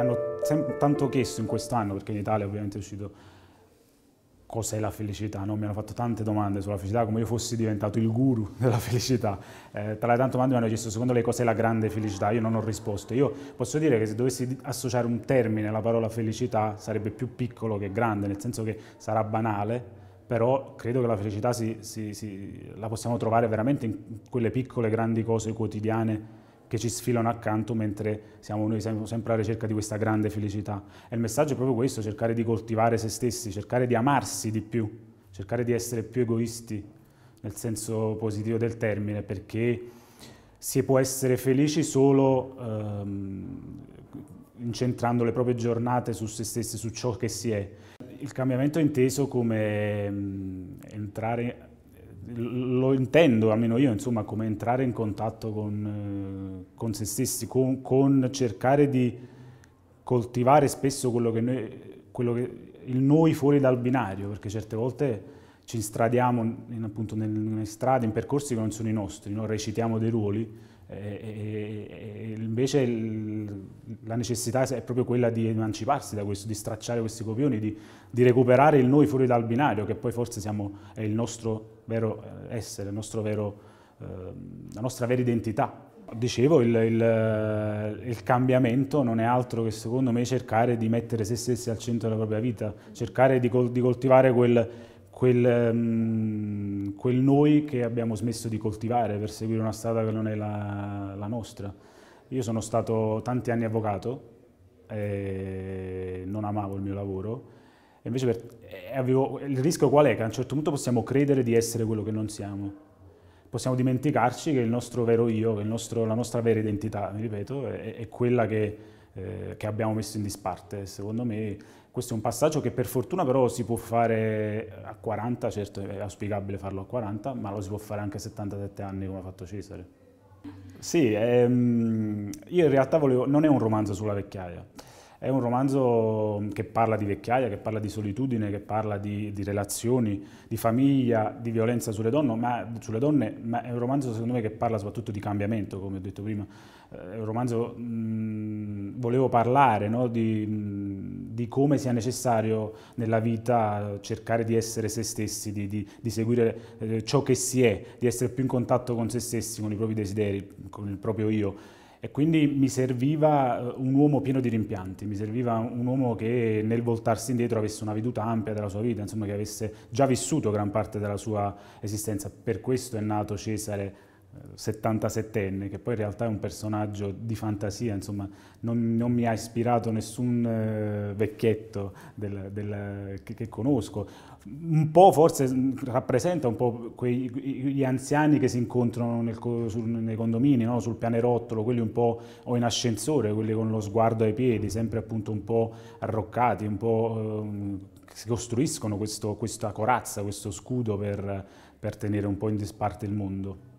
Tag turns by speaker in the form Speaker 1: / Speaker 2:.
Speaker 1: hanno tanto chiesto in quest'anno, perché in Italia ovviamente è uscito cos'è la felicità, no? mi hanno fatto tante domande sulla felicità, come io fossi diventato il guru della felicità. Eh, tra le tante domande mi hanno chiesto, secondo lei cos'è la grande felicità? Io non ho risposto. Io posso dire che se dovessi associare un termine alla parola felicità sarebbe più piccolo che grande, nel senso che sarà banale, però credo che la felicità si, si, si, la possiamo trovare veramente in quelle piccole grandi cose quotidiane che ci sfilano accanto mentre siamo noi sempre alla ricerca di questa grande felicità. E il messaggio è proprio questo, cercare di coltivare se stessi, cercare di amarsi di più, cercare di essere più egoisti nel senso positivo del termine, perché si può essere felici solo ehm, incentrando le proprie giornate su se stessi, su ciò che si è. Il cambiamento è inteso come ehm, entrare lo intendo, almeno io, insomma, come entrare in contatto con, eh, con se stessi, con, con, cercare di coltivare spesso quello che noi, quello che, il noi fuori dal binario, perché certe volte ci stradiamo in, appunto nelle strade, in percorsi che non sono i nostri, no? recitiamo dei ruoli e invece la necessità è proprio quella di emanciparsi da questo, di stracciare questi copioni, di, di recuperare il noi fuori dal binario, che poi forse siamo, è il nostro vero eh, essere, vero, eh, la nostra vera identità. Dicevo, il, il, il, cambiamento non è altro che secondo me cercare di mettere se stessi al centro della propria vita, cercare di, col, di coltivare quel, quel, ehm, quel noi che abbiamo smesso di coltivare per seguire una strada che non è la, la nostra. Io sono stato tanti anni avvocato, non amavo il mio lavoro, e invece per, eh, avevo, il rischio qual è? Che a un certo punto possiamo credere di essere quello che non siamo. Possiamo dimenticarci che il nostro vero io, che nostro, la nostra vera identità, mi ripeto, è, è quella che eh, che abbiamo messo in disparte. Secondo me questo è un passaggio che per fortuna però si può fare a 40, certo è auspicabile farlo a 40, ma lo si può fare anche a 77 anni come ha fatto Cesare. Sì, ehm, io in realtà volevo, non è un romanzo sulla vecchiaia, è un romanzo che parla di vecchiaia, che parla di solitudine, che parla di, di relazioni, di famiglia, di violenza sulle donne, ma, sulle donne, ma è un romanzo secondo me che parla soprattutto di cambiamento, come ho detto prima. Eh, è un romanzo mh, mm, volevo parlare, no? di, di, come sia necessario nella vita cercare di essere se stessi, di, di, di seguire eh, ciò che si è, di essere più in contatto con se stessi, con i propri desideri, con il proprio io. E quindi mi serviva eh, un uomo pieno di rimpianti, mi serviva un uomo che nel voltarsi indietro avesse una veduta ampia della sua vita, insomma che avesse già vissuto gran parte della sua esistenza. Per questo è nato Cesare 77enne, che poi in realtà è un personaggio di fantasia, insomma, non, non mi ha ispirato nessun eh, vecchietto del, del, che, che, conosco. Un po' forse rappresenta un po' quei, gli anziani che si incontrano nel, sul, nei condomini, no? sul pianerottolo, quelli un po' o in ascensore, quelli con lo sguardo ai piedi, sempre appunto un po' arroccati, un po'... Eh, si costruiscono questo, questa corazza, questo scudo per, per tenere un po' in disparte il mondo.